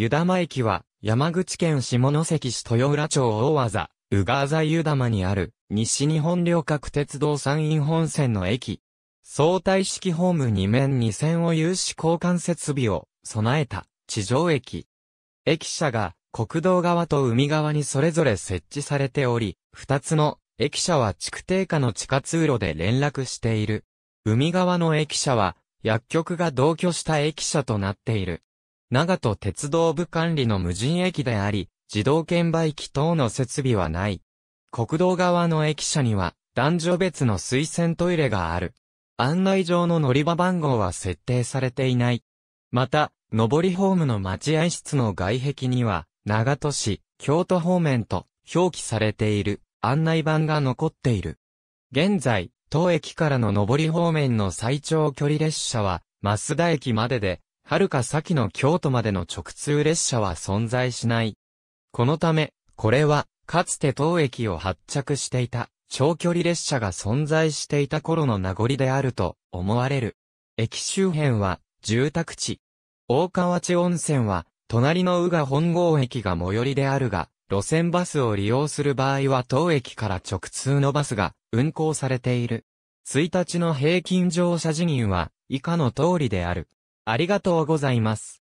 湯玉駅は、山口県下関市豊浦町大技、宇賀座湯玉にある、西日本旅客鉄道山陰本線の駅。相対式ホーム2面2線を有し交換設備を備えた地上駅。駅舎が国道側と海側にそれぞれ設置されており、二つの駅舎は地区定下の地下通路で連絡している。海側の駅舎は薬局が同居した駅舎となっている。長門鉄道部管理の無人駅であり、自動券売機等の設備はない。国道側の駅舎には、男女別の推薦トイレがある。案内状の乗り場番号は設定されていない。また、上りホームの待合室の外壁には、長門市、京都方面と表記されている案内板が残っている。現在、当駅からの上り方面の最長距離列車は、増田駅までで、遥か先の京都までの直通列車は存在しない。このため、これは、かつて当駅を発着していた、長距離列車が存在していた頃の名残であると思われる。駅周辺は、住宅地。大川内温泉は、隣の宇賀本郷駅が最寄りであるが、路線バスを利用する場合は当駅から直通のバスが運行されている。1日の平均乗車人員は以下の通りである。ありがとうございます。